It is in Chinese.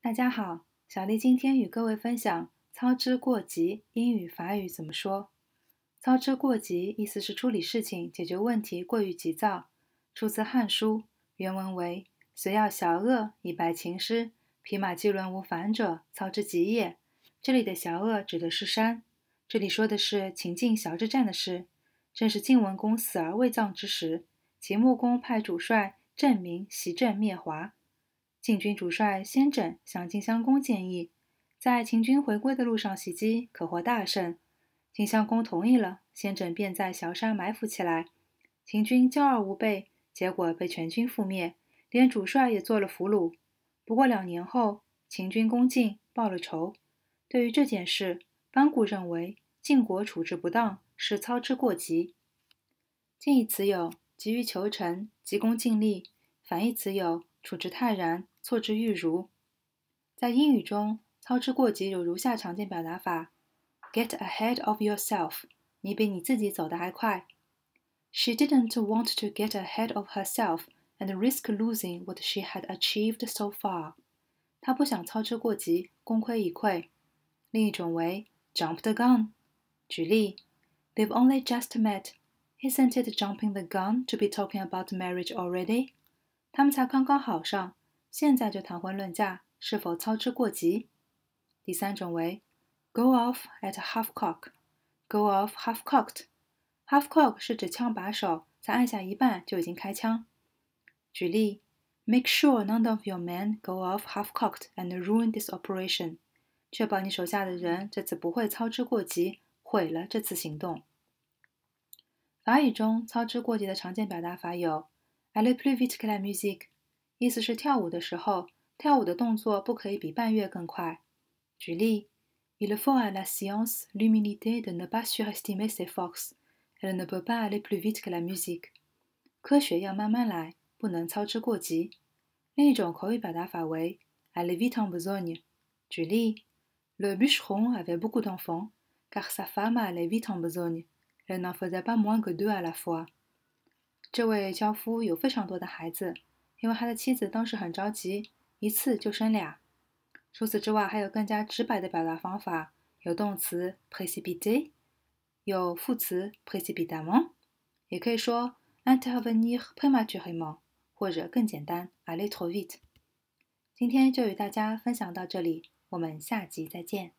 大家好，小丽今天与各位分享“操之过急”英语法语怎么说。“操之过急”意思是处理事情、解决问题过于急躁，出自《汉书》，原文为：“虽要小恶以败秦师，匹马既轮无反者，操之急也。”这里的“小恶”指的是山，这里说的是秦晋崤之战的事。正是晋文公死而未葬之时，秦穆公派主帅郑明袭郑灭华。晋军主帅先轸向晋襄公建议，在秦军回归的路上袭击，可获大胜。晋襄公同意了，先轸便在崤山埋伏起来。秦军骄傲无备，结果被全军覆灭，连主帅也做了俘虏。不过两年后，秦军攻晋，报了仇。对于这件事，班固认为晋国处置不当，是操之过急。近义词有急于求成、急功近利；反义词有。处之泰然，错之玉如。在英语中，操之过急有如下常见表达法：Get ahead of yourself，你比你自己走得还快。She didn't want to get ahead of herself and risk losing what she had achieved so far。她不想操之过急，功亏一篑。另一种为 jump the gun。举例：They've only just met。Isn't it jumping the gun to be talking about marriage already? 他们才刚刚好上，现在就谈婚论嫁，是否操之过急？第三种为 “go off at half cock”，“go off half cocked”。half cock 是指枪把手才按下一半就已经开枪。举例：Make sure none of your men go off half cocked and ruin this operation。确保你手下的人这次不会操之过急，毁了这次行动。法语中操之过急的常见表达法有。aller plus vite que la musique. il faut à la science l'humilité de ne pas surestimer ses forces. Elle ne peut pas aller plus vite que la musique. pas vite en le bûcheron avait beaucoup d'enfants, car sa femme allait vite en besogne. Elle n'en faisait pas moins que deux à la fois. 这位樵夫有非常多的孩子，因为他的妻子当时很着急，一次就生俩。除此之外，还有更加直白的表达方法，有动词 p r e c i p i t e r 有副词 p r e c i p i t a m e n t 也可以说 a n t e u venir p l u m a p i d e m e n t 或者更简单 a little bit。今天就与大家分享到这里，我们下集再见。